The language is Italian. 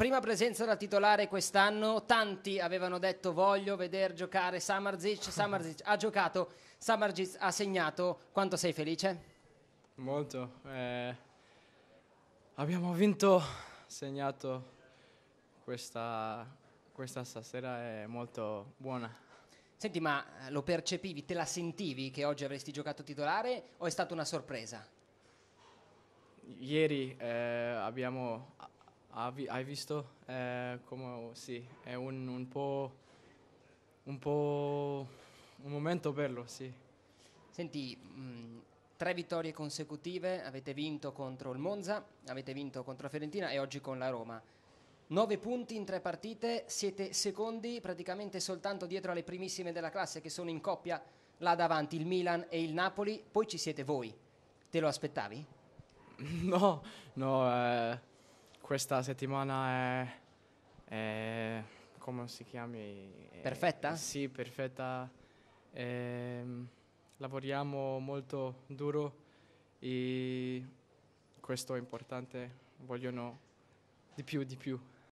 prima presenza da titolare quest'anno, tanti avevano detto voglio vedere giocare Samarzic, Samarzic ha giocato, Samarzic ha segnato, quanto sei felice? Molto, eh, abbiamo vinto, segnato questa, questa stasera è molto buona. Senti, ma lo percepivi, te la sentivi che oggi avresti giocato titolare o è stata una sorpresa? Ieri eh, abbiamo Ah, hai visto? È, come, sì, è un, un, po', un, po', un momento bello, sì. Senti, mh, mm, tre vittorie consecutive, avete vinto contro il Monza, avete vinto contro la Fiorentina e oggi con la Roma. Nove punti in tre partite, siete secondi praticamente soltanto dietro alle primissime della classe che sono in coppia là davanti il Milan e il Napoli, poi ci siete voi. Te lo aspettavi? No, no. Eh questa settimana è, è come si chiami? È, perfetta? Sì, perfetta. È, ehm, lavoriamo molto duro e questo è importante, vogliono di più, di più.